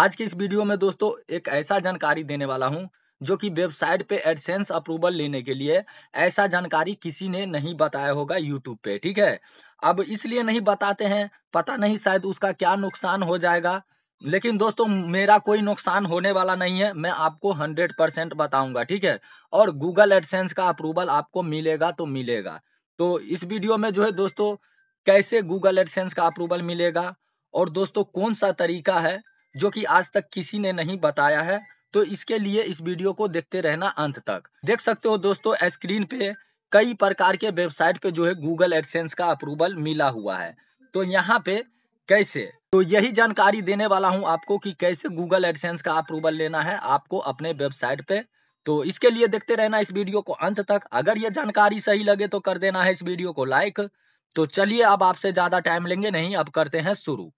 आज के इस वीडियो में दोस्तों एक ऐसा जानकारी देने वाला हूं जो कि वेबसाइट पे एडसेंस अप्रूवल लेने के लिए ऐसा जानकारी किसी ने नहीं बताया होगा यूट्यूब पे ठीक है अब इसलिए नहीं बताते हैं पता नहीं शायद उसका क्या नुकसान हो जाएगा लेकिन दोस्तों मेरा कोई नुकसान होने वाला नहीं है मैं आपको 100 परसेंट बताऊंगा ठीक है और गूगल एडसेंस का अप्रूवल आपको मिलेगा तो मिलेगा तो इस वीडियो में जो है दोस्तों कैसे गूगल एडसेंस का अप्रूवल मिलेगा और दोस्तों कौन सा तरीका है जो कि आज तक किसी ने नहीं बताया है तो इसके लिए इस वीडियो को देखते रहना अंत तक देख सकते हो दोस्तों स्क्रीन पे कई प्रकार के वेबसाइट पे जो है गूगल एडसेंस का अप्रूवल मिला हुआ है तो यहाँ पे कैसे तो यही जानकारी देने वाला हूं आपको कि कैसे गूगल एडसेंस का अप्रूवल लेना है आपको अपने वेबसाइट पे तो इसके लिए देखते रहना इस वीडियो को अंत तक अगर ये जानकारी सही लगे तो कर देना है इस वीडियो को लाइक तो चलिए अब आपसे ज्यादा टाइम लेंगे नहीं अब करते हैं शुरू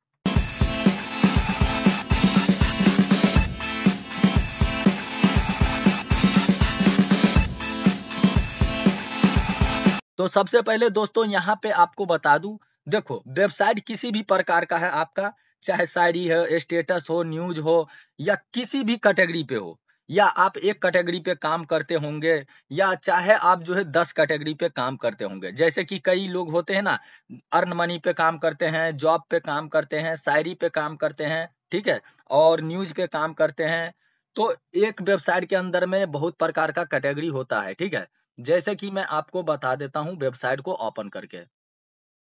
तो सबसे पहले दोस्तों यहाँ पे आपको बता दू देखो वेबसाइट किसी भी प्रकार का है आपका चाहे शायरी हो स्टेटस हो न्यूज हो या किसी भी कैटेगरी पे हो या आप एक कैटेगरी पे काम करते होंगे या चाहे आप जो है दस कैटेगरी पे काम करते होंगे जैसे कि कई लोग होते हैं ना अर्न मनी पे काम करते हैं जॉब पे काम करते हैं शायरी पे काम करते हैं ठीक है और न्यूज पे काम करते हैं तो एक वेबसाइट के अंदर में बहुत प्रकार का कैटेगरी होता है ठीक है जैसे कि मैं आपको बता देता हूं वेबसाइट को ओपन करके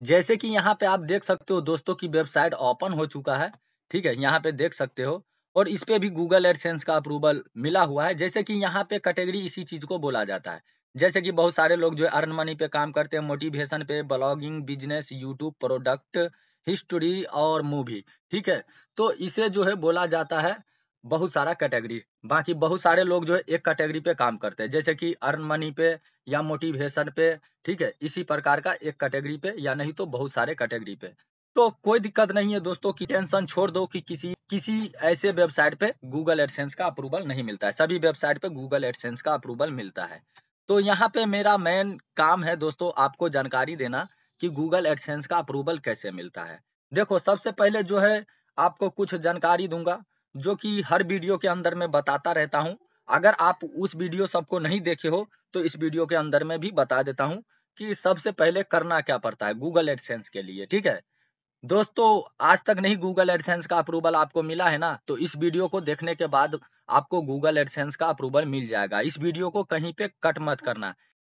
जैसे कि यहाँ पे आप देख सकते हो दोस्तों की वेबसाइट ओपन हो चुका है ठीक है यहाँ पे देख सकते हो और इस पे भी गूगल एडसेंस का अप्रूवल मिला हुआ है जैसे कि यहाँ पे कैटेगरी इसी चीज को बोला जाता है जैसे कि बहुत सारे लोग जो अर्न मनी पे काम करते हैं मोटिवेशन पे blogging business YouTube product history और मूवी ठीक है तो इसे जो है बोला जाता है बहुत सारा कैटेगरी बाकी बहुत सारे लोग जो है एक कैटेगरी पे काम करते हैं जैसे कि अर्न मनी पे या मोटिवेशन पे ठीक है इसी प्रकार का एक कैटेगरी पे या नहीं तो बहुत सारे कैटेगरी पे तो कोई दिक्कत नहीं है दोस्तों की टेंशन छोड़ दो कि किसी किसी ऐसे वेबसाइट पे गूगल एडसेंस का अप्रूवल नहीं मिलता है सभी वेबसाइट पे गूगल एडसेंस का अप्रूवल मिलता है तो यहाँ पे मेरा मेन काम है दोस्तों आपको जानकारी देना कि गूगल एडसेंस का अप्रूवल कैसे मिलता है देखो सबसे पहले जो है आपको कुछ जानकारी दूंगा जो कि हर वीडियो के अंदर में बताता रहता हूँ अगर आप उस वीडियो सबको नहीं देखे हो तो इस वीडियो के अंदर में भी बता देता हूँ कि सबसे पहले करना क्या पड़ता है गूगल एडसेंस के लिए ठीक है दोस्तों आज तक नहीं गूगल एडसेंस का अप्रूवल आपको मिला है ना तो इस वीडियो को देखने के बाद आपको गूगल एडसेंस का अप्रूवल मिल जाएगा इस वीडियो को कहीं पे कट मत करना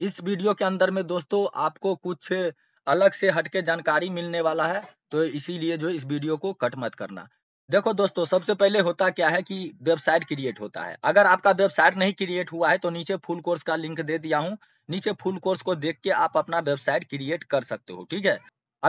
इस वीडियो के अंदर में दोस्तों आपको कुछ अलग से हटके जानकारी मिलने वाला है तो इसीलिए जो इस वीडियो को कट मत करना देखो दोस्तों सबसे पहले होता क्या है कि वेबसाइट क्रिएट होता है अगर आपका वेबसाइट नहीं क्रिएट हुआ है तो नीचे फुल कोर्स का लिंक दे दिया हूँ नीचे फुल कोर्स को देख के आप अपना वेबसाइट क्रिएट कर सकते हो ठीक है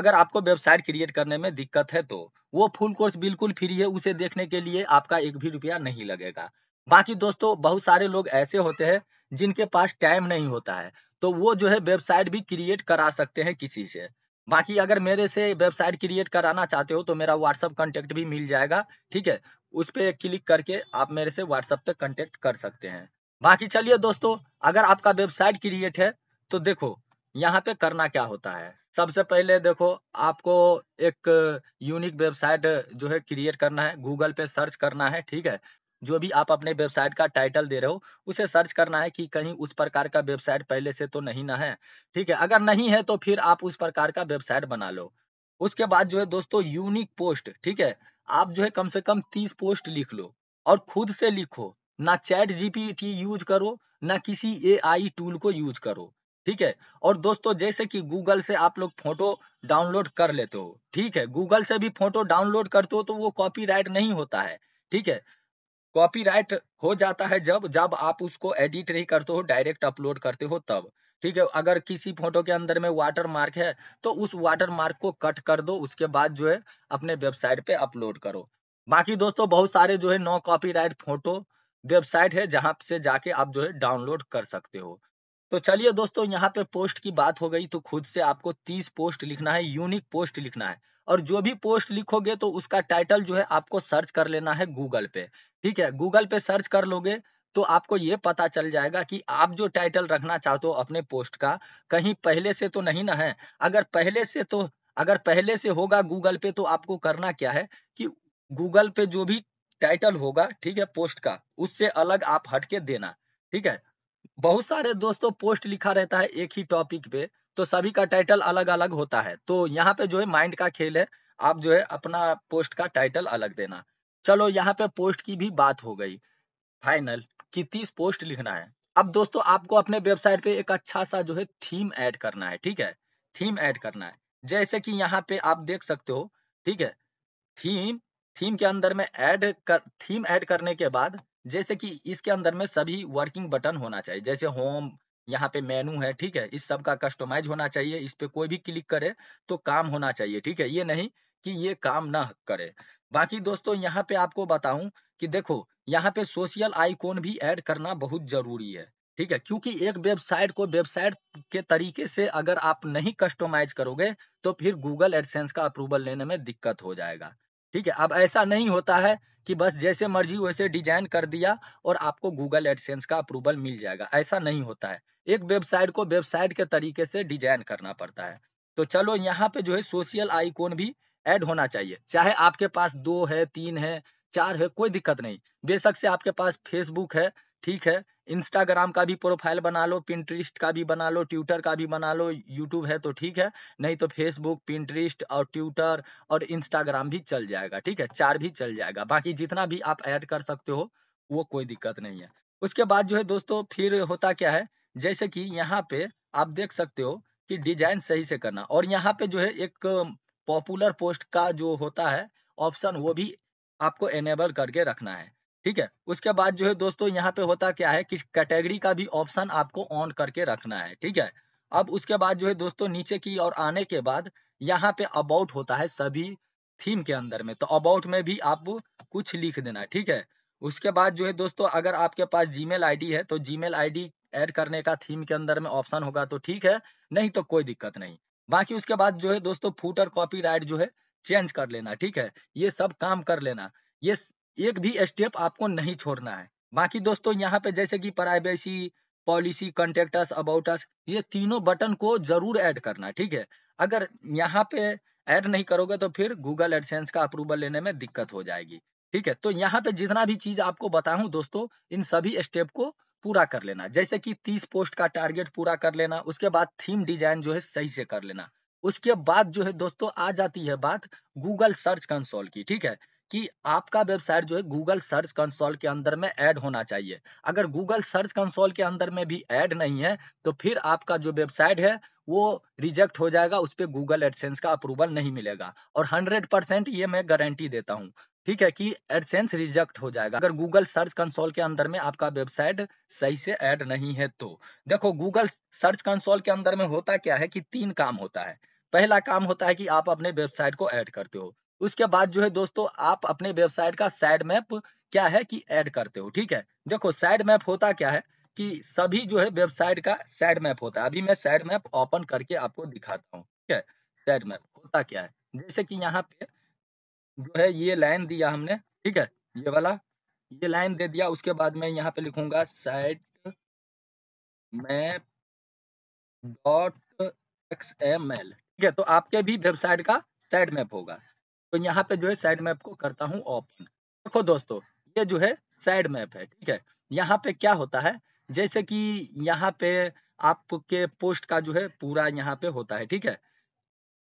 अगर आपको वेबसाइट क्रिएट करने में दिक्कत है तो वो फुल कोर्स बिल्कुल फ्री है उसे देखने के लिए आपका एक भी रुपया नहीं लगेगा बाकी दोस्तों बहुत सारे लोग ऐसे होते हैं जिनके पास टाइम नहीं होता है तो वो जो है वेबसाइट भी क्रिएट करा सकते हैं किसी से बाकी अगर मेरे से वेबसाइट क्रिएट कराना चाहते हो तो मेरा व्हाट्सअप कॉन्टेक्ट भी मिल जाएगा ठीक है उस पर क्लिक करके आप मेरे से व्हाट्सअप पे कॉन्टेक्ट कर सकते हैं बाकी चलिए दोस्तों अगर आपका वेबसाइट क्रिएट है तो देखो यहाँ पे करना क्या होता है सबसे पहले देखो आपको एक यूनिक वेबसाइट जो है क्रिएट करना है गूगल पे सर्च करना है ठीक है जो भी आप अपने वेबसाइट का टाइटल दे रहे हो उसे सर्च करना है कि कहीं उस प्रकार का वेबसाइट पहले से तो नहीं ना है ठीक है अगर नहीं है तो फिर आप उस प्रकार का वेबसाइट बना लो उसके बाद जो है दोस्तों यूनिक पोस्ट ठीक है आप जो है कम से कम तीस पोस्ट लिख लो और खुद से लिखो ना चैट जीपीटी यूज करो ना किसी एआई टूल को यूज करो ठीक है और दोस्तों जैसे कि गूगल से आप लोग फोटो डाउनलोड कर लेते हो ठीक है गूगल से भी फोटो डाउनलोड करते हो तो वो कॉपीराइट नहीं होता है ठीक है कॉपीराइट हो जाता है जब जब आप उसको एडिट नहीं करते हो डायरेक्ट अपलोड करते हो तब ठीक है अगर किसी फोटो के अंदर में वाटर मार्क है तो उस वाटर मार्क को कट कर दो उसके बाद जो है अपने वेबसाइट पे अपलोड करो बाकी दोस्तों बहुत सारे जो है नो कॉपीराइट फोटो वेबसाइट है जहां से जाके आप जो है डाउनलोड कर सकते हो तो चलिए दोस्तों यहाँ पे पोस्ट की बात हो गई तो खुद से आपको तीस पोस्ट लिखना है यूनिक पोस्ट लिखना है और जो भी पोस्ट लिखोगे तो उसका टाइटल जो है आपको सर्च कर लेना है गूगल पे ठीक है गूगल पे सर्च कर लोगे तो आपको ये पता चल जाएगा कि आप जो टाइटल रखना चाहते हो अपने पोस्ट का कहीं पहले से तो नहीं ना है अगर पहले से तो अगर पहले से होगा गूगल पे तो आपको करना क्या है कि गूगल पे जो भी टाइटल होगा ठीक है पोस्ट का उससे अलग आप हटके देना ठीक है बहुत सारे दोस्तों पोस्ट लिखा रहता है एक ही टॉपिक पे तो सभी का टाइटल अलग अलग होता है तो यहाँ पे जो है माइंड का खेल है आप जो है अपना पोस्ट का टाइटल अलग देना चलो यहाँ पे पोस्ट की भी बात हो गई फाइनल कि तीस पोस्ट लिखना है अब दोस्तों आपको अपने वेबसाइट पे एक अच्छा सा जो है थीम ऐड करना है ठीक है थीम ऐड करना है जैसे कि यहाँ पे आप देख सकते हो ठीक है थीम थीम के अंदर में ऐड कर थीम ऐड करने के बाद जैसे कि इसके अंदर में सभी वर्किंग बटन होना चाहिए जैसे होम यहाँ पे मेनू है ठीक है इस सब का कस्टमाइज होना चाहिए इस पे कोई भी क्लिक करे तो काम होना चाहिए ठीक है ये नहीं कि ये काम ना करे बाकी दोस्तों यहाँ पे आपको बताऊं कि देखो यहाँ पे सोशल आइकॉन भी ऐड करना बहुत जरूरी है ठीक है क्योंकि एक वेबसाइट को वेबसाइट के तरीके से अगर आप नहीं कस्टमाइज करोगे तो फिर गूगल एडसेंस का अप्रूवल लेने में दिक्कत हो जाएगा ठीक है अब ऐसा नहीं होता है कि बस जैसे मर्जी वैसे डिजाइन कर दिया और आपको गूगल एडसेंस का अप्रूवल मिल जाएगा ऐसा नहीं होता है एक वेबसाइट को वेबसाइट के तरीके से डिजाइन करना पड़ता है तो चलो यहाँ पे जो है सोशल आईकॉन भी ऐड होना चाहिए चाहे आपके पास दो है तीन है चार है कोई दिक्कत नहीं बेशक से आपके पास फेसबुक है ठीक है इंस्टाग्राम का भी प्रोफाइल बना लो पिंट्रिस्ट का भी बना लो ट्विटर का भी बना लो यूट्यूब है तो ठीक है नहीं तो फेसबुक पिंट्रिस्ट और ट्विटर और इंस्टाग्राम भी चल जाएगा ठीक है चार भी चल जाएगा बाकी जितना भी आप ऐड कर सकते हो वो कोई दिक्कत नहीं है उसके बाद जो है दोस्तों फिर होता क्या है जैसे कि यहाँ पे आप देख सकते हो कि डिजाइन सही से करना और यहाँ पे जो है एक पॉपुलर पोस्ट का जो होता है ऑप्शन वो भी आपको एनेबल करके रखना है ठीक है उसके बाद जो है दोस्तों यहाँ पे होता क्या है कि कैटेगरी का भी ऑप्शन आपको ऑन करके रखना है ठीक है अब उसके बाद जो है दोस्तों नीचे की और आने के बाद यहाँ पे अबाउट होता है सभी थीम के अंदर में तो अबाउट में भी आप कुछ लिख देना ठीक है उसके बाद जो है दोस्तों अगर आपके पास जीमेल मेल है तो जीमेल मेल ऐड करने का थीम के अंदर में ऑप्शन होगा तो ठीक है नहीं तो कोई दिक्कत नहीं बाकी उसके बाद जो है दोस्तों फूटर कॉपी जो है चेंज कर लेना ठीक है ये सब काम कर लेना ये एक भी स्टेप आपको नहीं छोड़ना है बाकी दोस्तों यहाँ पे जैसे कि privacy policy contact about us about us ये तीनों बटन को जरूर ऐड करना ठीक है अगर यहाँ पे ऐड नहीं करोगे तो फिर गूगल एडसेंस का अप्रूवल लेने में दिक्कत हो जाएगी ठीक है तो यहाँ पे जितना भी चीज आपको बताऊं दोस्तों इन सभी स्टेप को पूरा कर लेना जैसे कि 30 पोस्ट का टारगेट पूरा कर लेना उसके बाद थीम डिजाइन जो है सही से कर लेना उसके बाद जो है दोस्तों आ जाती है बात गूगल सर्च कंसोल की ठीक है कि आपका वेबसाइट जो है गूगल सर्च कंसोल के अंदर में ऐड होना चाहिए अगर गूगल सर्च कंसोल के अंदर में भी ऐड नहीं है तो फिर आपका जो वेबसाइट है वो रिजेक्ट हो जाएगा उस पर गूगल एडसेंस का अप्रूवल नहीं मिलेगा और हंड्रेड परसेंट ये मैं गारंटी देता हूँ ठीक है कि एडसेंस रिजेक्ट हो जाएगा अगर गूगल सर्च कंसोल के अंदर में आपका वेबसाइट सही से ऐड नहीं है तो देखो गूगल सर्च कंसोल के अंदर में होता क्या है कि तीन काम होता है पहला काम होता है कि आप अपने वेबसाइट को ऐड करते हो उसके बाद जो है दोस्तों आप अपने वेबसाइट का साइड मैप क्या है कि ऐड करते हो ठीक है देखो साइड मैप होता क्या है कि सभी जो है वेबसाइट का साइड मैप होता है अभी मैं साइड मैप ओपन करके आपको दिखाता हूँ ठीक है साइड मैप होता क्या है जैसे कि यहाँ पे जो है ये लाइन दिया हमने ठीक है ये वाला ये लाइन दे दिया उसके बाद मैं यहाँ पे लिखूंगा site map dot X M L ठीक है तो आपके भी वेबसाइट का साइड मैप होगा तो यहाँ पे जो है साइड मैप को करता हूँ ओपन देखो दोस्तों ये जो है साइड मैप है ठीक है यहाँ पे क्या होता है जैसे कि यहाँ पे आपके पोस्ट का जो है पूरा यहाँ पे होता है ठीक है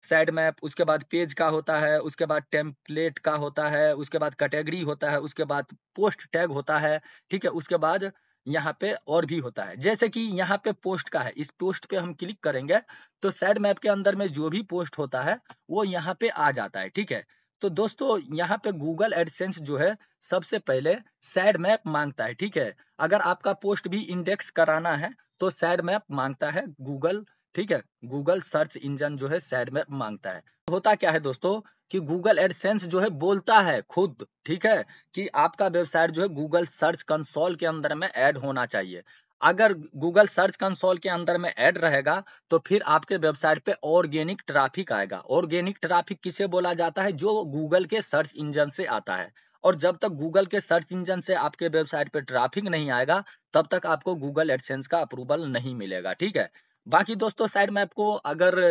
साइड मैप उसके बाद पेज का होता है उसके बाद टेम्पलेट का होता है उसके बाद कैटेगरी होता है उसके बाद पोस्ट टैग होता है ठीक है उसके बाद यहाँ पे और भी होता है जैसे कि यहाँ पे पोस्ट का है इस पोस्ट पे हम क्लिक करेंगे तो साइड मैप के अंदर में जो भी पोस्ट होता है वो यहाँ पे आ जाता है ठीक है तो दोस्तों यहाँ पे गूगल एडसेंस जो है सबसे पहले सैड मैप मांगता है ठीक है अगर आपका पोस्ट भी इंडेक्स कराना है तो सैड मैप मांगता है गूगल ठीक है गूगल सर्च इंजन जो है सैड मैप मांगता है होता क्या है दोस्तों कि गूगल एडसेंस जो है बोलता है खुद ठीक है कि आपका वेबसाइट जो है गूगल सर्च कंसोल के अंदर में ऐड होना चाहिए अगर गूगल सर्च कंसोल के अंदर में ऐड रहेगा तो फिर आपके वेबसाइट पे ऑर्गेनिक ट्रैफिक आएगा ऑर्गेनिक ट्रैफिक किसे बोला जाता है जो गूगल के सर्च इंजन से आता है और जब तक गूगल के सर्च इंजन से आपके वेबसाइट पे ट्रैफिक नहीं आएगा तब तक आपको गूगल एडसेंस का अप्रूवल नहीं मिलेगा ठीक है बाकी दोस्तों साइड मैप को अगर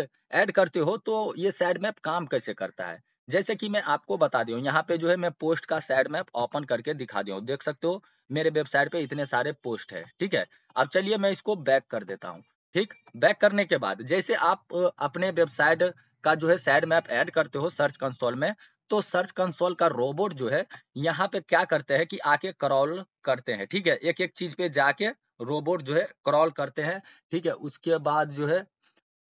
ऐड करते हो तो ये साइड मैप काम कैसे करता है जैसे कि मैं आपको बता दूं यहाँ पे जो है मैं पोस्ट का साइड मैप ओपन करके दिखा दूं देख सकते हो मेरे वेबसाइट पे इतने सारे पोस्ट है ठीक है अब चलिए मैं इसको बैक कर देता हूँ ठीक बैक करने के बाद जैसे आप अपने वेबसाइट का जो है साइड मैप ऐड करते हो सर्च कंसोल में तो सर्च कंसोल का रोबोट जो है यहाँ पे क्या करते हैं कि आके क्रॉल करते हैं ठीक है एक एक चीज पे जाके रोबोट जो है क्रॉल करते हैं ठीक है उसके बाद जो है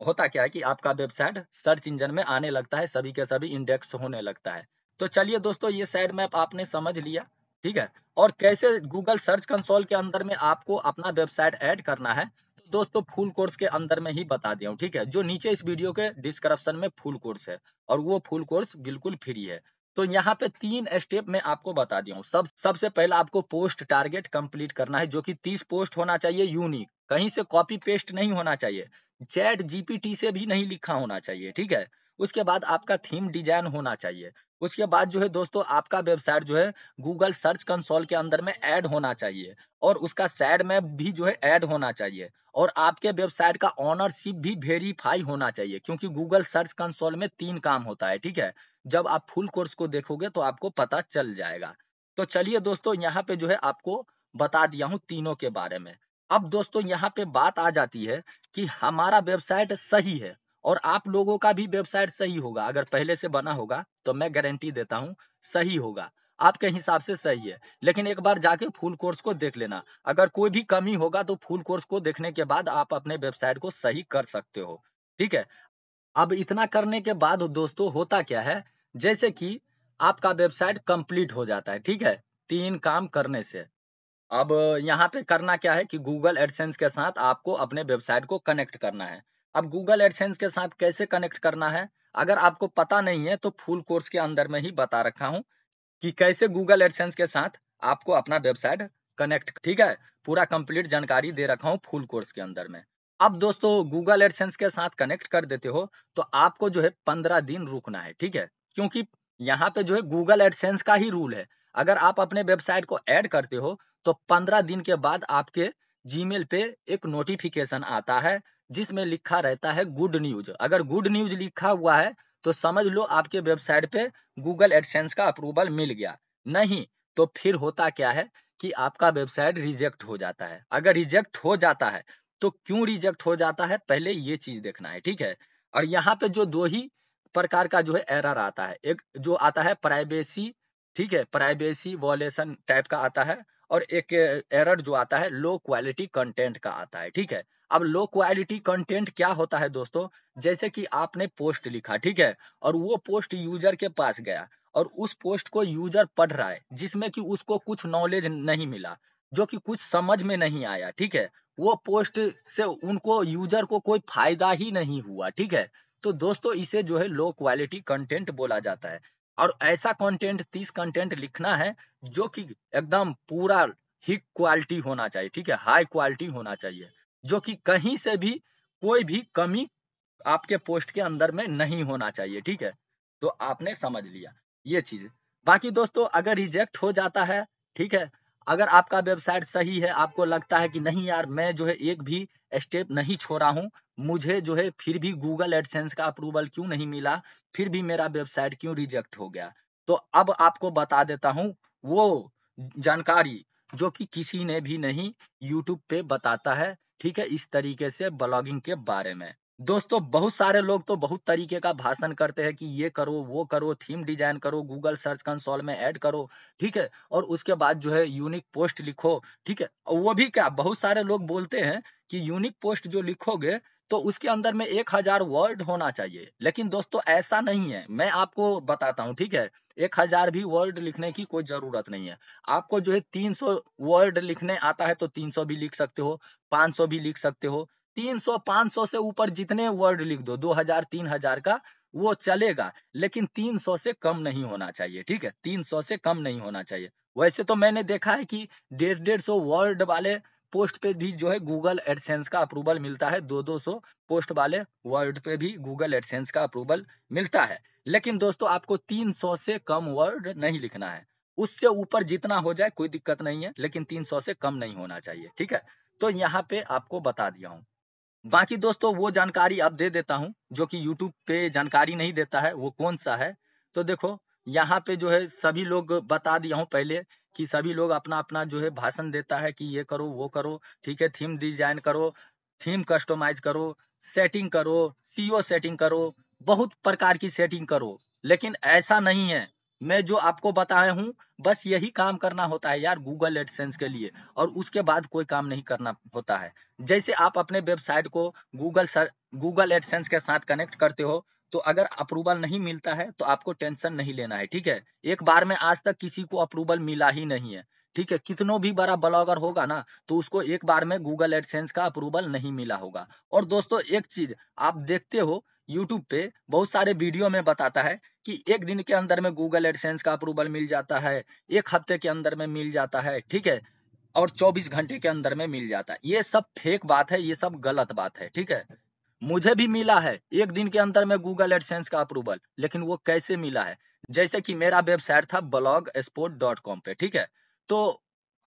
होता क्या है कि आपका वेबसाइट सर्च इंजन में आने लगता है सभी के सभी इंडेक्स होने लगता है तो चलिए दोस्तों ये साइड मैप आपने समझ लिया ठीक है और कैसे गूगल सर्च कंसोल के अंदर में आपको अपना वेबसाइट ऐड करना है तो दोस्तों फुल कोर्स के अंदर में ही बता दिया ठीक है जो नीचे इस वीडियो के डिस्क्रिप्शन में फुल कोर्स है और वो फुल कोर्स बिल्कुल फ्री है तो यहाँ पे तीन स्टेप मैं आपको बता दिया हूँ सब सबसे पहला आपको पोस्ट टारगेट कंप्लीट करना है जो कि 30 पोस्ट होना चाहिए यूनिक कहीं से कॉपी पेस्ट नहीं होना चाहिए चैट जीपीटी से भी नहीं लिखा होना चाहिए ठीक है उसके बाद आपका थीम डिजाइन होना चाहिए उसके बाद जो है दोस्तों आपका वेबसाइट जो है गूगल सर्च कंसोल के अंदर में ऐड होना चाहिए और उसका साइड मैप भी जो है ऐड होना चाहिए और आपके वेबसाइट का ऑनरशिप भी वेरीफाई होना चाहिए क्योंकि गूगल सर्च कंसोल में तीन काम होता है ठीक है जब आप फुल कोर्स को देखोगे तो आपको पता चल जाएगा तो चलिए दोस्तों यहाँ पे जो है आपको बता दिया हूँ तीनों के बारे में अब दोस्तों यहाँ पे बात आ जाती है कि हमारा वेबसाइट सही है और आप लोगों का भी वेबसाइट सही होगा अगर पहले से बना होगा तो मैं गारंटी देता हूँ सही होगा आपके हिसाब से सही है लेकिन एक बार जाके फुल कोर्स को देख लेना अगर कोई भी कमी होगा तो फुल कोर्स को देखने के बाद आप अपने वेबसाइट को सही कर सकते हो ठीक है अब इतना करने के बाद दोस्तों होता क्या है जैसे कि आपका वेबसाइट कंप्लीट हो जाता है ठीक है तीन काम करने से अब यहाँ पे करना क्या है कि गूगल एडसेंस के साथ आपको अपने वेबसाइट को कनेक्ट करना है अब गूगल एडसेंस के साथ कैसे कनेक्ट करना है अगर आपको पता नहीं है तो फुल कोर्स के अंदर में ही बता रखा हूँ कि कैसे गूगल एडसेंस के साथ आपको अपना वेबसाइट कनेक्ट ठीक है पूरा कंप्लीट जानकारी दे रखा हूं फुल कोर्स के अंदर में अब दोस्तों गूगल एडसेंस के साथ कनेक्ट कर देते हो तो आपको जो है पंद्रह दिन रुकना है ठीक है क्योंकि यहाँ पे जो है गूगल एडसेंस का ही रूल है अगर आप अपने वेबसाइट को ऐड करते हो तो पंद्रह दिन के बाद आपके जीमेल पे एक नोटिफिकेशन आता है जिसमें लिखा रहता है गुड न्यूज अगर गुड न्यूज लिखा हुआ है तो समझ लो आपके वेबसाइट पे गूगल एडसेंस का अप्रूवल मिल गया नहीं तो फिर होता क्या है कि आपका वेबसाइट रिजेक्ट हो जाता है अगर रिजेक्ट हो जाता है तो क्यों रिजेक्ट हो जाता है पहले ये चीज देखना है ठीक है और यहाँ पे जो दो ही प्रकार का जो है एरर आता है एक जो आता है प्राइवेसी ठीक है प्राइवेसी वॉलेशन टाइप का आता है और एक एरर जो आता है लो क्वालिटी कंटेंट का आता है ठीक है अब लो क्वालिटी कंटेंट क्या होता है दोस्तों जैसे कि आपने पोस्ट लिखा ठीक है और वो पोस्ट यूजर के पास गया और उस पोस्ट को यूजर पढ़ रहा है जिसमें कि उसको कुछ नॉलेज नहीं मिला जो कि कुछ समझ में नहीं आया ठीक है वो पोस्ट से उनको यूजर को कोई फायदा ही नहीं हुआ ठीक है तो दोस्तों इसे जो है लो क्वालिटी कंटेंट बोला जाता है और ऐसा कंटेंट तीस कंटेंट लिखना है जो कि एकदम पूरा ही क्वालिटी होना चाहिए ठीक है हाई क्वालिटी होना चाहिए जो कि कहीं से भी कोई भी कमी आपके पोस्ट के अंदर में नहीं होना चाहिए ठीक है तो आपने समझ लिया ये चीज बाकी दोस्तों अगर रिजेक्ट हो जाता है ठीक है अगर आपका वेबसाइट सही है आपको लगता है कि नहीं यार मैं जो है एक भी स्टेप नहीं छोड़ा हूं मुझे जो है फिर भी गूगल एडसेंस का अप्रूवल क्यों नहीं मिला फिर भी मेरा वेबसाइट क्यों रिजेक्ट हो गया तो अब आपको बता देता हूं वो जानकारी जो कि किसी ने भी नहीं यूट्यूब पे बताता है ठीक है इस तरीके से ब्लॉगिंग के बारे में दोस्तों बहुत सारे लोग तो बहुत तरीके का भाषण करते हैं कि ये करो वो करो थीम डिजाइन करो गूगल सर्च कंसोल में ऐड करो ठीक है और उसके बाद जो है यूनिक पोस्ट लिखो ठीक है वो भी क्या बहुत सारे लोग बोलते हैं कि यूनिक पोस्ट जो लिखोगे तो उसके अंदर में एक हजार वर्ड होना चाहिए लेकिन दोस्तों ऐसा नहीं है मैं आपको बताता हूँ ठीक है एक हजार भी वर्ड लिखने की कोई जरूरत नहीं है आपको जो है तीन सौ वर्ड लिखने आता है तो तीन सौ भी लिख सकते हो पांच सौ भी लिख सकते हो तीन सौ पांच सौ से ऊपर जितने वर्ड लिख दो दो हजार तीन हजार का वो चलेगा लेकिन तीन सौ से कम नहीं होना चाहिए ठीक है तीन सौ से कम नहीं होना चाहिए वैसे तो मैंने देखा है कि डेढ़ डेढ़ सौ वर्ड वाले पोस्ट पे भी जो है गूगल एडसेंस का अप्रूवल मिलता है दो दो सौ पोस्ट वाले वर्ड पे भी गूगल एडसेंस का अप्रूवल मिलता है लेकिन दोस्तों आपको तीन सौ से कम वर्ड नहीं लिखना है उससे ऊपर जितना हो जाए कोई दिक्कत नहीं है लेकिन 300 से कम नहीं होना चाहिए ठीक है तो यहाँ पे आपको बता दिया हूँ बाकी दोस्तों वो जानकारी अब दे देता हूँ जो की यूट्यूब पे जानकारी नहीं देता है वो कौन सा है तो देखो यहाँ पे जो है सभी लोग बता दिया हूँ पहले कि सभी लोग अपना अपना जो है भाषण देता है कि ये करो वो करो ठीक है थीम डिजाइन करो थीम कस्टमाइज करो सेटिंग करो सीओ सेटिंग e करो बहुत प्रकार की सेटिंग करो लेकिन ऐसा नहीं है मैं जो आपको बताया हूँ बस यही काम करना होता है यार गूगल एडसेंस के लिए और उसके बाद कोई काम नहीं करना होता है जैसे आप अपने वेबसाइट को गूगल सर गूगल एडसेंस के साथ कनेक्ट करते हो तो अगर अप्रूवल नहीं मिलता है तो आपको टेंशन नहीं लेना है ठीक है एक बार में आज तक किसी को अप्रूवल मिला ही नहीं है ठीक है कितनों भी बड़ा ब्लॉगर होगा ना तो उसको एक बार में गूगल एडसेंस का अप्रूवल नहीं मिला होगा और दोस्तों एक चीज आप देखते हो यूट्यूब पे बहुत सारे वीडियो में बताता है कि एक दिन के अंदर में गूगल एडसेंस का अप्रूवल मिल जाता है एक हफ्ते के अंदर में मिल जाता है ठीक है और 24 घंटे के अंदर में मिल जाता है ये सब फेक बात है ये सब गलत बात है ठीक है मुझे भी मिला है एक दिन के अंतर में गूगल एडसेंस का अप्रूवल लेकिन वो कैसे मिला है जैसे कि मेरा वेबसाइट था ब्लॉग स्पोर्ट डॉट कॉम पे ठीक है तो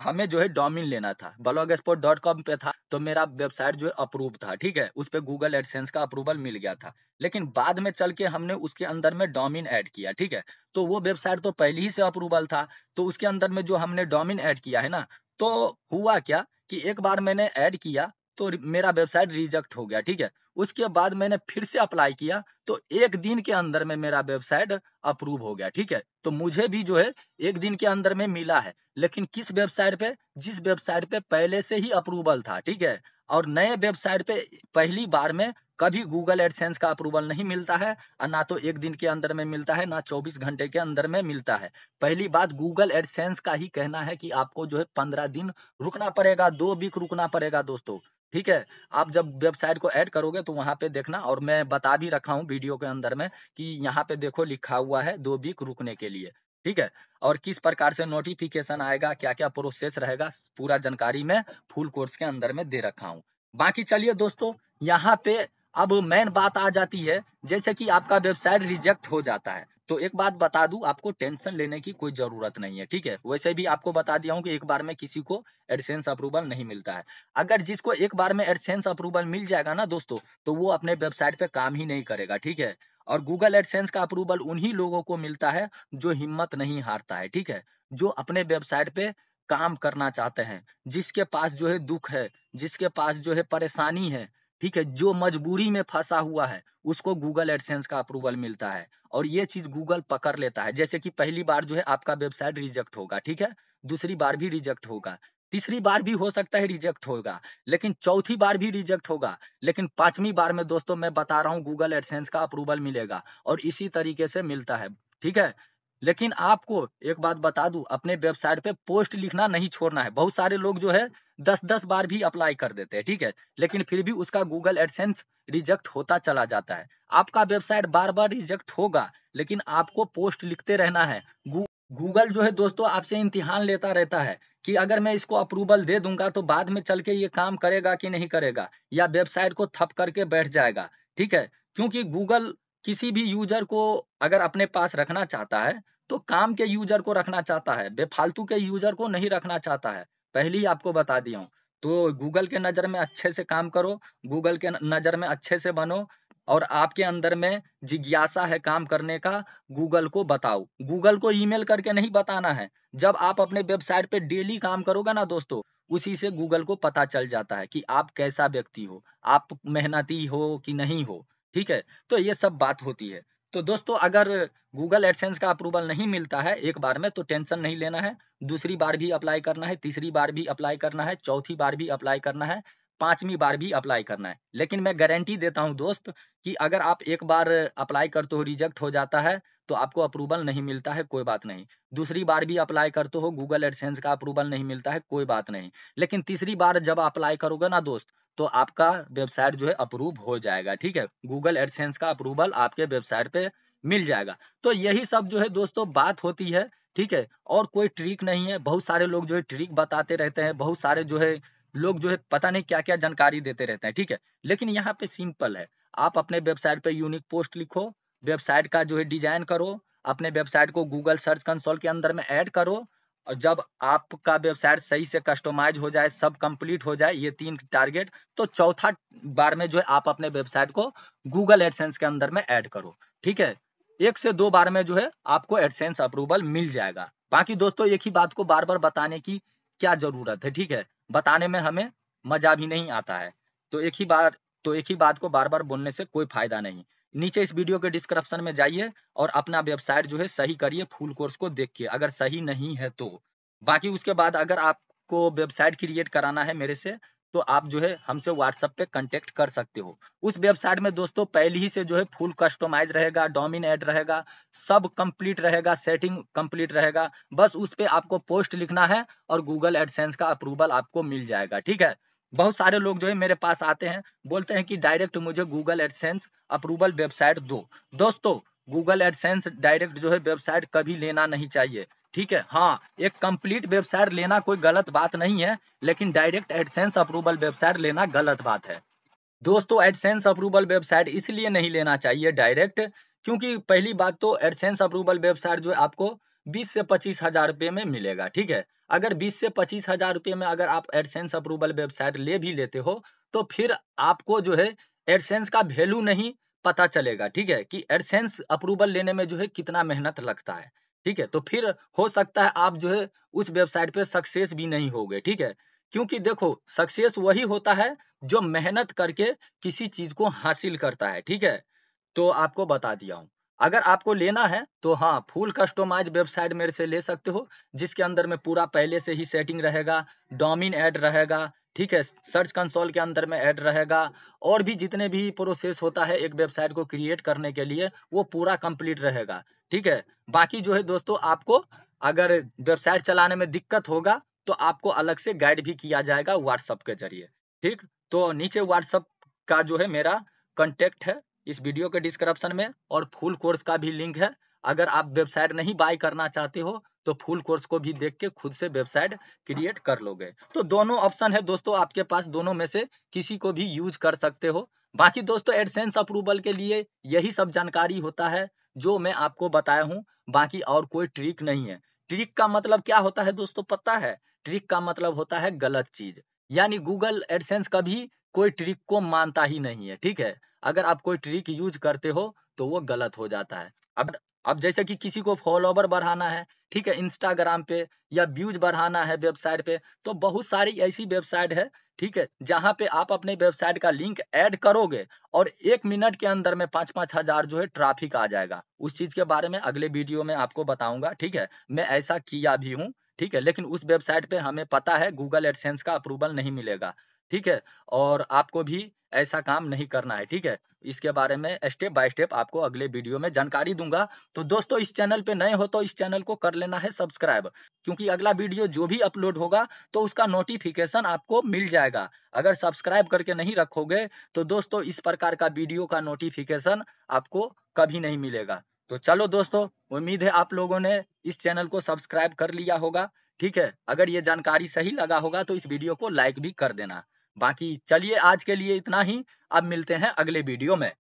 हमें जो है डोमिन लेना था ब्लॉग स्पोर्ट डॉट कॉम पे था तो मेरा वेबसाइट जो है अप्रूव था ठीक है उस पर गूगल एडसेंस का अप्रूवल मिल गया था लेकिन बाद में चल के हमने उसके अंदर में डोमिन ऐड किया ठीक है तो वो वेबसाइट तो पहले ही से अप्रूवल था तो उसके अंदर में जो हमने डोमिन ऐड किया है ना तो हुआ क्या कि एक बार मैंने ऐड किया तो मेरा वेबसाइट रिजेक्ट हो गया ठीक है उसके बाद मैंने फिर से अप्लाई किया तो एक दिन के अंदर में मेरा वेबसाइट अप्रूव हो गया ठीक है तो मुझे भी जो है एक दिन के अंदर में मिला है लेकिन किस वेबसाइट पे जिस वेबसाइट पे पहले से ही अप्रूवल था ठीक है और नए वेबसाइट पे पहली बार में कभी गूगल एडसेंस का अप्रूवल नहीं मिलता है और ना तो एक दिन के अंदर में मिलता है ना 24 घंटे के अंदर में मिलता है पहली बात गूगल एडसेंस का ही कहना है कि आपको जो है 15 दिन रुकना पड़ेगा दो वीक रुकना पड़ेगा दोस्तों ठीक है आप जब वेबसाइट को ऐड करोगे तो तो वहां पे देखना और मैं बता भी रखा हूँ वीडियो के अंदर में कि यहाँ पे देखो लिखा हुआ है दो वीक रुकने के लिए ठीक है और किस प्रकार से नोटिफिकेशन आएगा क्या क्या प्रोसेस रहेगा पूरा जानकारी मैं फुल कोर्स के अंदर में दे रखा हूँ बाकी चलिए दोस्तों यहाँ पे अब मेन बात आ जाती है जैसे कि आपका वेबसाइट रिजेक्ट हो जाता है तो एक बात बता दू आपको टेंशन लेने की कोई जरूरत नहीं है ठीक है वैसे भी आपको बता दिया हूं कि एक बार में किसी को एडसेंस अप्रूवल नहीं मिलता है अगर जिसको एक बार में एडसेंस अप्रूवल मिल जाएगा ना दोस्तों तो वो अपने वेबसाइट पे काम ही नहीं करेगा ठीक है और गूगल एडसेंस का अप्रूवल उन्ही लोगों को मिलता है जो हिम्मत नहीं हारता है ठीक है जो अपने वेबसाइट पे काम करना चाहते हैं जिसके पास जो है दुख है जिसके पास जो है परेशानी है ठीक है जो मजबूरी में फंसा हुआ है उसको गूगल एडसेंस का अप्रूवल मिलता है और ये चीज गूगल पकड़ लेता है जैसे कि पहली बार जो है आपका वेबसाइट रिजेक्ट होगा ठीक है दूसरी बार भी रिजेक्ट होगा तीसरी बार भी हो सकता है रिजेक्ट होगा लेकिन चौथी बार भी रिजेक्ट होगा लेकिन पांचवी बार में दोस्तों मैं बता रहा हूँ गूगल एडसेंस का अप्रूवल मिलेगा और इसी तरीके से मिलता है ठीक है लेकिन आपको एक बात बता दू अपने वेबसाइट पे पोस्ट लिखना नहीं छोड़ना है बहुत सारे लोग जो है दस दस बार भी अप्लाई कर देते हैं ठीक है लेकिन फिर भी उसका गूगल एडसेंस रिजेक्ट होता चला जाता है आपका वेबसाइट बार बार रिजेक्ट होगा लेकिन आपको पोस्ट लिखते रहना है गूगल जो है दोस्तों आपसे इम्तिहान लेता रहता है कि अगर मैं इसको अप्रूवल दे दूंगा तो बाद में चल के ये काम करेगा कि नहीं करेगा या वेबसाइट को थप करके बैठ जाएगा ठीक है क्योंकि गूगल किसी भी यूजर को अगर अपने पास रखना चाहता है तो काम के यूजर को रखना चाहता है बेफालतू के यूजर को नहीं रखना चाहता है पहले ही आपको बता दिया हूँ तो गूगल के नज़र में अच्छे से काम करो गूगल के नज़र में अच्छे से बनो और आपके अंदर में जिज्ञासा है काम करने का गूगल को बताओ गूगल को ईमेल करके नहीं बताना है जब आप अपने वेबसाइट पे डेली काम करोगे ना दोस्तों उसी से गूगल को पता चल जाता है कि आप कैसा व्यक्ति हो आप मेहनती हो कि नहीं हो ठीक है तो ये सब बात होती है तो दोस्तों अगर गूगल एडसेंस का अप्रूवल नहीं मिलता है एक बार में तो टेंशन नहीं लेना है दूसरी बार भी अप्लाई करना है तीसरी बार भी अप्लाई करना है चौथी बार भी अप्लाई करना है पांचवी बार भी अप्लाई करना है लेकिन मैं गारंटी देता हूं दोस्त कि अगर आप एक बार अप्लाई करते हो रिजेक्ट हो जाता है तो आपको अप्रूवल नहीं मिलता है कोई बात नहीं दूसरी बार भी अप्लाई करते तो हो गूगल एडसेंस का अप्रूवल नहीं मिलता है कोई बात नहीं लेकिन तीसरी बार जब अप्लाई करोगे ना दोस्त तो आपका वेबसाइट जो है अप्रूव हो जाएगा ठीक है गूगल एडसेंस का अप्रूवल आपके वेबसाइट पे मिल जाएगा तो यही सब जो है दोस्तों बात होती है ठीक है और कोई ट्रिक नहीं है बहुत सारे लोग जो है ट्रिक बताते रहते हैं बहुत सारे जो है लोग जो है पता नहीं क्या क्या जानकारी देते रहते हैं ठीक है लेकिन यहाँ पे सिंपल है आप अपने वेबसाइट पे यूनिक पोस्ट लिखो वेबसाइट का जो है डिजाइन करो अपने वेबसाइट को गूगल सर्च कंसोल के अंदर में ऐड करो और जब आपका वेबसाइट सही से कस्टमाइज हो जाए सब कंप्लीट हो जाए ये तीन टारगेट तो चौथा बार में जो है आप अपने वेबसाइट को गूगल एडसेंस के अंदर में ऐड करो ठीक है एक से दो बार में जो है आपको एडसेंस अप्रूवल मिल जाएगा बाकी दोस्तों एक ही बात को बार बार बताने की क्या जरूरत है ठीक है बताने में हमें मजा भी नहीं आता है तो एक ही बार तो एक ही बात को बार बार बोलने से कोई फायदा नहीं नीचे इस वीडियो के डिस्क्रिप्शन में जाइए और अपना वेबसाइट जो है सही करिए फुल कोर्स को देख के अगर सही नहीं है तो बाकी उसके बाद अगर आपको वेबसाइट क्रिएट कराना है मेरे से तो आप जो है हमसे व्हाट्सएप पे कांटेक्ट कर सकते हो उस वेबसाइट में दोस्तों पहले ही से जो है फुल कस्टमाइज रहेगा डोमिन एड रहेगा सब कंप्लीट रहेगा सेटिंग कंप्लीट रहेगा बस उस पर आपको पोस्ट लिखना है और गूगल एडसेंस का अप्रूवल आपको मिल जाएगा ठीक है बहुत सारे लोग जो है मेरे पास आते हैं बोलते हैं कि डायरेक्ट मुझे गूगल एडसेंस अप्रूवल वेबसाइट दो दोस्तों गूगल एडसेंस डायरेक्ट जो है वेबसाइट कभी लेना नहीं चाहिए ठीक है हाँ एक कंप्लीट वेबसाइट लेना कोई गलत बात नहीं है लेकिन डायरेक्ट एडसेंस अप्रूवल वेबसाइट लेना गलत बात है दोस्तों एडसेंस अप्रूवल वेबसाइट इसलिए नहीं लेना चाहिए डायरेक्ट क्योंकि पहली बात तो एडसेंस अप्रूवल वेबसाइट जो है आपको बीस से पच्चीस हजार रुपये में मिलेगा ठीक है अगर बीस से पच्चीस हजार रुपये में अगर आप एडसेंस अप्रूवल वेबसाइट ले भी लेते हो तो फिर आपको जो है एडसेंस का वैल्यू नहीं पता चलेगा ठीक है कि एडसेंस अप्रूवल लेने में जो है कितना मेहनत लगता है ठीक है तो फिर हो सकता है आप जो है उस वेबसाइट पे सक्सेस भी नहीं होगे ठीक है क्योंकि देखो सक्सेस वही होता है जो मेहनत करके किसी चीज को हासिल करता है ठीक है तो आपको बता दिया हूं अगर आपको लेना है तो हाँ फुल कस्टोमाइज वेबसाइट मेरे से ले सकते हो जिसके अंदर में पूरा पहले से ही सेटिंग रहेगा डोमिन ऐड रहेगा ठीक है सर्च कंसोल के अंदर में ऐड रहेगा और भी जितने भी प्रोसेस होता है एक वेबसाइट को क्रिएट करने के लिए वो पूरा कंप्लीट रहेगा ठीक है बाकी जो है दोस्तों आपको अगर वेबसाइट चलाने में दिक्कत होगा तो आपको अलग से गाइड भी किया जाएगा व्हाट्सअप के जरिए ठीक तो नीचे व्हाट्सअप का जो है मेरा कॉन्टेक्ट है इस वीडियो के डिस्क्रिप्शन में और फुल कोर्स का भी लिंक है अगर आप वेबसाइट नहीं बाय करना चाहते हो तो फुल कोर्स को भी देख के खुद से वेबसाइट क्रिएट कर लोगे तो दोनों ऑप्शन है दोस्तों आपके पास दोनों में से किसी को भी यूज कर सकते हो बाकी दोस्तों एडसेंस अप्रूवल के लिए यही सब जानकारी होता है जो मैं आपको बताया हूँ बाकी और कोई ट्रिक नहीं है ट्रिक का मतलब क्या होता है दोस्तों पता है ट्रिक का मतलब होता है गलत चीज यानी गूगल एडसेंस कभी कोई ट्रिक को मानता ही नहीं है ठीक है अगर आप कोई ट्रिक यूज करते हो तो वो गलत हो जाता है अब अब जैसे कि किसी को फॉलोवर बढ़ाना है ठीक है इंस्टाग्राम पे या व्यूज बढ़ाना है वेबसाइट पे तो बहुत सारी ऐसी वेबसाइट है ठीक है जहाँ पे आप अपने वेबसाइट का लिंक ऐड करोगे और एक मिनट के अंदर में पांच पांच हजार जो है ट्रैफिक आ जाएगा उस चीज के बारे में अगले वीडियो में आपको बताऊंगा ठीक है मैं ऐसा किया भी हूँ ठीक है लेकिन उस वेबसाइट पे हमें पता है गूगल एडसेंस का अप्रूवल नहीं मिलेगा ठीक है और आपको भी ऐसा काम नहीं करना है ठीक है इसके बारे में स्टेप बाय स्टेप आपको अगले वीडियो में जानकारी दूंगा तो दोस्तों इस चैनल पे नए हो तो इस चैनल को कर लेना है सब्सक्राइब क्योंकि अगला वीडियो जो भी अपलोड होगा तो उसका नोटिफिकेशन आपको मिल जाएगा अगर सब्सक्राइब करके नहीं रखोगे तो दोस्तों इस प्रकार का वीडियो का नोटिफिकेशन आपको कभी नहीं मिलेगा तो चलो दोस्तों उम्मीद है आप लोगों ने इस चैनल को सब्सक्राइब कर लिया होगा ठीक है अगर ये जानकारी सही लगा होगा तो इस वीडियो को लाइक भी कर देना बाकी चलिए आज के लिए इतना ही अब मिलते हैं अगले वीडियो में